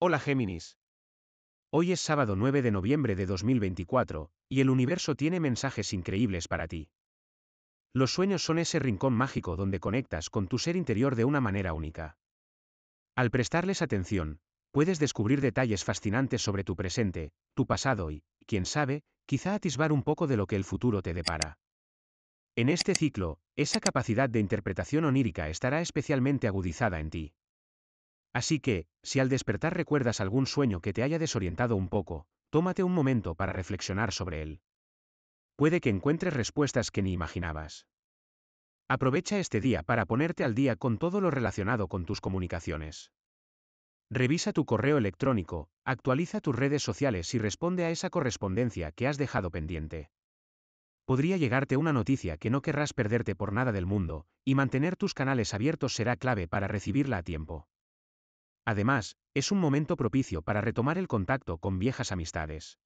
Hola Géminis. Hoy es sábado 9 de noviembre de 2024, y el universo tiene mensajes increíbles para ti. Los sueños son ese rincón mágico donde conectas con tu ser interior de una manera única. Al prestarles atención, puedes descubrir detalles fascinantes sobre tu presente, tu pasado y, quién sabe, quizá atisbar un poco de lo que el futuro te depara. En este ciclo, esa capacidad de interpretación onírica estará especialmente agudizada en ti. Así que, si al despertar recuerdas algún sueño que te haya desorientado un poco, tómate un momento para reflexionar sobre él. Puede que encuentres respuestas que ni imaginabas. Aprovecha este día para ponerte al día con todo lo relacionado con tus comunicaciones. Revisa tu correo electrónico, actualiza tus redes sociales y responde a esa correspondencia que has dejado pendiente. Podría llegarte una noticia que no querrás perderte por nada del mundo, y mantener tus canales abiertos será clave para recibirla a tiempo. Además, es un momento propicio para retomar el contacto con viejas amistades.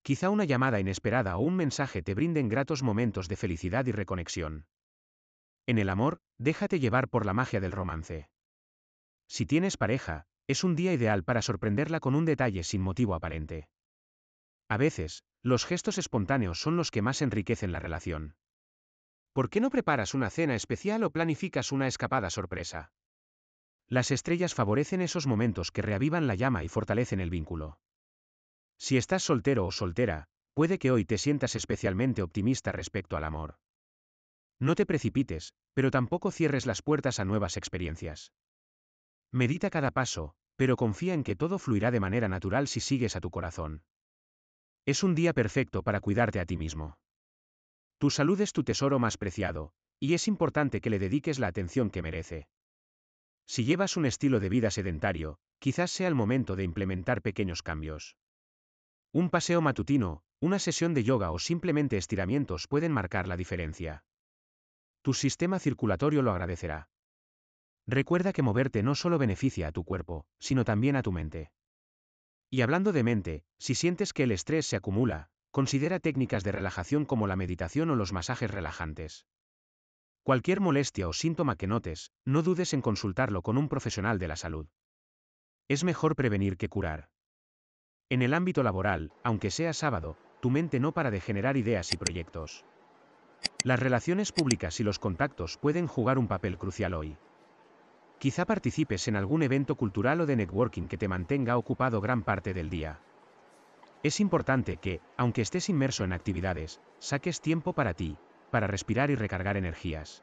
Quizá una llamada inesperada o un mensaje te brinden gratos momentos de felicidad y reconexión. En el amor, déjate llevar por la magia del romance. Si tienes pareja, es un día ideal para sorprenderla con un detalle sin motivo aparente. A veces, los gestos espontáneos son los que más enriquecen la relación. ¿Por qué no preparas una cena especial o planificas una escapada sorpresa? Las estrellas favorecen esos momentos que reavivan la llama y fortalecen el vínculo. Si estás soltero o soltera, puede que hoy te sientas especialmente optimista respecto al amor. No te precipites, pero tampoco cierres las puertas a nuevas experiencias. Medita cada paso, pero confía en que todo fluirá de manera natural si sigues a tu corazón. Es un día perfecto para cuidarte a ti mismo. Tu salud es tu tesoro más preciado, y es importante que le dediques la atención que merece. Si llevas un estilo de vida sedentario, quizás sea el momento de implementar pequeños cambios. Un paseo matutino, una sesión de yoga o simplemente estiramientos pueden marcar la diferencia. Tu sistema circulatorio lo agradecerá. Recuerda que moverte no solo beneficia a tu cuerpo, sino también a tu mente. Y hablando de mente, si sientes que el estrés se acumula, considera técnicas de relajación como la meditación o los masajes relajantes. Cualquier molestia o síntoma que notes, no dudes en consultarlo con un profesional de la salud. Es mejor prevenir que curar. En el ámbito laboral, aunque sea sábado, tu mente no para de generar ideas y proyectos. Las relaciones públicas y los contactos pueden jugar un papel crucial hoy. Quizá participes en algún evento cultural o de networking que te mantenga ocupado gran parte del día. Es importante que, aunque estés inmerso en actividades, saques tiempo para ti, para respirar y recargar energías.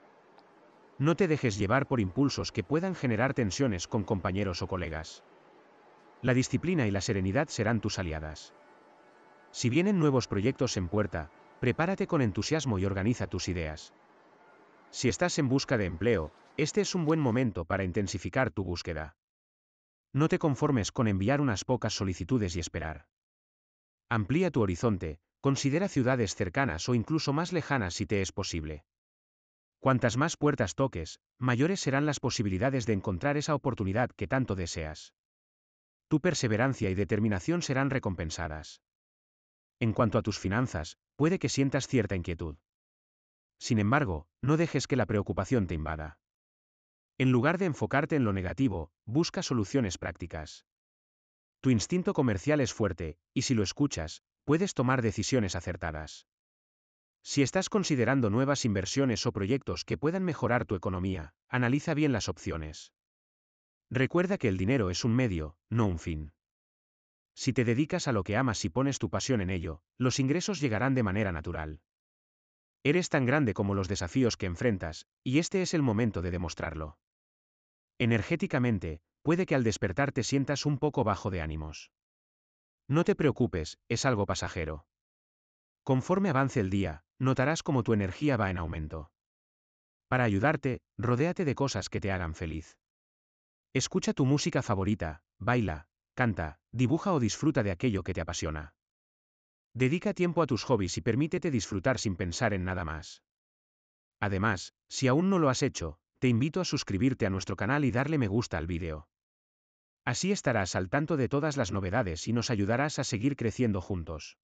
No te dejes llevar por impulsos que puedan generar tensiones con compañeros o colegas. La disciplina y la serenidad serán tus aliadas. Si vienen nuevos proyectos en puerta, prepárate con entusiasmo y organiza tus ideas. Si estás en busca de empleo, este es un buen momento para intensificar tu búsqueda. No te conformes con enviar unas pocas solicitudes y esperar. Amplía tu horizonte, Considera ciudades cercanas o incluso más lejanas si te es posible. Cuantas más puertas toques, mayores serán las posibilidades de encontrar esa oportunidad que tanto deseas. Tu perseverancia y determinación serán recompensadas. En cuanto a tus finanzas, puede que sientas cierta inquietud. Sin embargo, no dejes que la preocupación te invada. En lugar de enfocarte en lo negativo, busca soluciones prácticas. Tu instinto comercial es fuerte, y si lo escuchas, puedes tomar decisiones acertadas. Si estás considerando nuevas inversiones o proyectos que puedan mejorar tu economía, analiza bien las opciones. Recuerda que el dinero es un medio, no un fin. Si te dedicas a lo que amas y pones tu pasión en ello, los ingresos llegarán de manera natural. Eres tan grande como los desafíos que enfrentas, y este es el momento de demostrarlo. Energéticamente, puede que al despertar te sientas un poco bajo de ánimos. No te preocupes, es algo pasajero. Conforme avance el día, notarás cómo tu energía va en aumento. Para ayudarte, rodéate de cosas que te hagan feliz. Escucha tu música favorita, baila, canta, dibuja o disfruta de aquello que te apasiona. Dedica tiempo a tus hobbies y permítete disfrutar sin pensar en nada más. Además, si aún no lo has hecho, te invito a suscribirte a nuestro canal y darle me gusta al vídeo. Así estarás al tanto de todas las novedades y nos ayudarás a seguir creciendo juntos.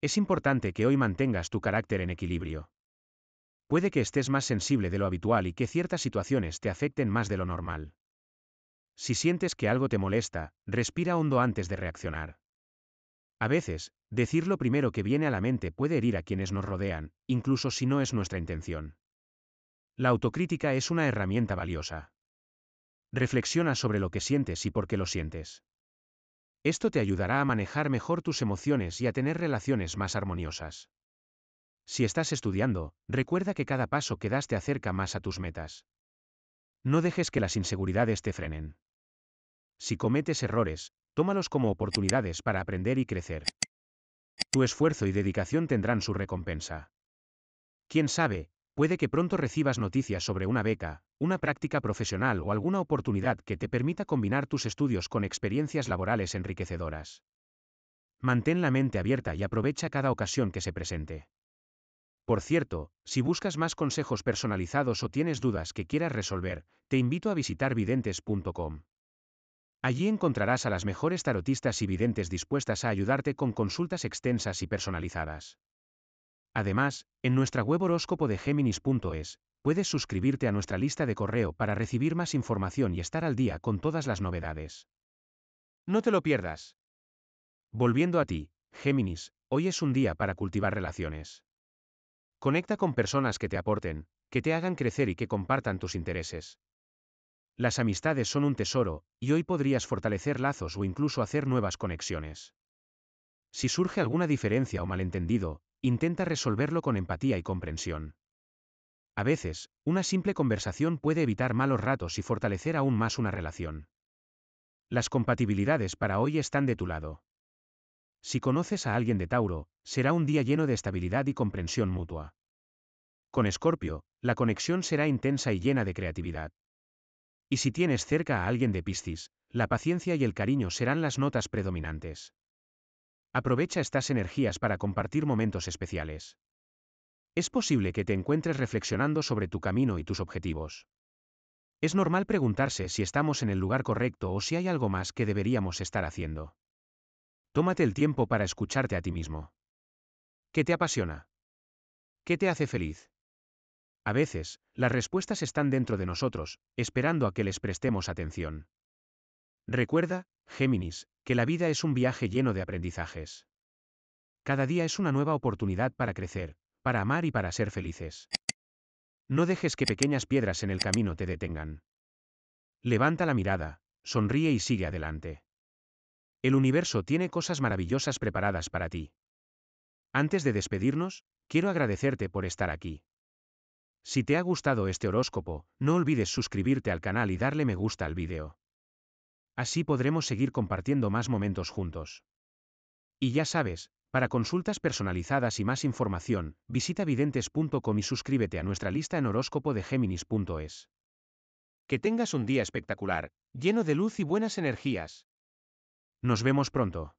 Es importante que hoy mantengas tu carácter en equilibrio. Puede que estés más sensible de lo habitual y que ciertas situaciones te afecten más de lo normal. Si sientes que algo te molesta, respira hondo antes de reaccionar. A veces, decir lo primero que viene a la mente puede herir a quienes nos rodean, incluso si no es nuestra intención. La autocrítica es una herramienta valiosa. Reflexiona sobre lo que sientes y por qué lo sientes. Esto te ayudará a manejar mejor tus emociones y a tener relaciones más armoniosas. Si estás estudiando, recuerda que cada paso que das te acerca más a tus metas. No dejes que las inseguridades te frenen. Si cometes errores, tómalos como oportunidades para aprender y crecer. Tu esfuerzo y dedicación tendrán su recompensa. Quién sabe, Puede que pronto recibas noticias sobre una beca, una práctica profesional o alguna oportunidad que te permita combinar tus estudios con experiencias laborales enriquecedoras. Mantén la mente abierta y aprovecha cada ocasión que se presente. Por cierto, si buscas más consejos personalizados o tienes dudas que quieras resolver, te invito a visitar videntes.com. Allí encontrarás a las mejores tarotistas y videntes dispuestas a ayudarte con consultas extensas y personalizadas. Además, en nuestra web horóscopo de géminis.es, puedes suscribirte a nuestra lista de correo para recibir más información y estar al día con todas las novedades. No te lo pierdas. Volviendo a ti, Géminis, hoy es un día para cultivar relaciones. Conecta con personas que te aporten, que te hagan crecer y que compartan tus intereses. Las amistades son un tesoro, y hoy podrías fortalecer lazos o incluso hacer nuevas conexiones. Si surge alguna diferencia o malentendido, Intenta resolverlo con empatía y comprensión. A veces, una simple conversación puede evitar malos ratos y fortalecer aún más una relación. Las compatibilidades para hoy están de tu lado. Si conoces a alguien de Tauro, será un día lleno de estabilidad y comprensión mutua. Con Escorpio, la conexión será intensa y llena de creatividad. Y si tienes cerca a alguien de Piscis, la paciencia y el cariño serán las notas predominantes. Aprovecha estas energías para compartir momentos especiales. Es posible que te encuentres reflexionando sobre tu camino y tus objetivos. Es normal preguntarse si estamos en el lugar correcto o si hay algo más que deberíamos estar haciendo. Tómate el tiempo para escucharte a ti mismo. ¿Qué te apasiona? ¿Qué te hace feliz? A veces, las respuestas están dentro de nosotros, esperando a que les prestemos atención. Recuerda, Géminis, que la vida es un viaje lleno de aprendizajes. Cada día es una nueva oportunidad para crecer, para amar y para ser felices. No dejes que pequeñas piedras en el camino te detengan. Levanta la mirada, sonríe y sigue adelante. El universo tiene cosas maravillosas preparadas para ti. Antes de despedirnos, quiero agradecerte por estar aquí. Si te ha gustado este horóscopo, no olvides suscribirte al canal y darle me gusta al vídeo. Así podremos seguir compartiendo más momentos juntos. Y ya sabes, para consultas personalizadas y más información, visita videntes.com y suscríbete a nuestra lista en horóscopo de géminis.es. Que tengas un día espectacular, lleno de luz y buenas energías. Nos vemos pronto.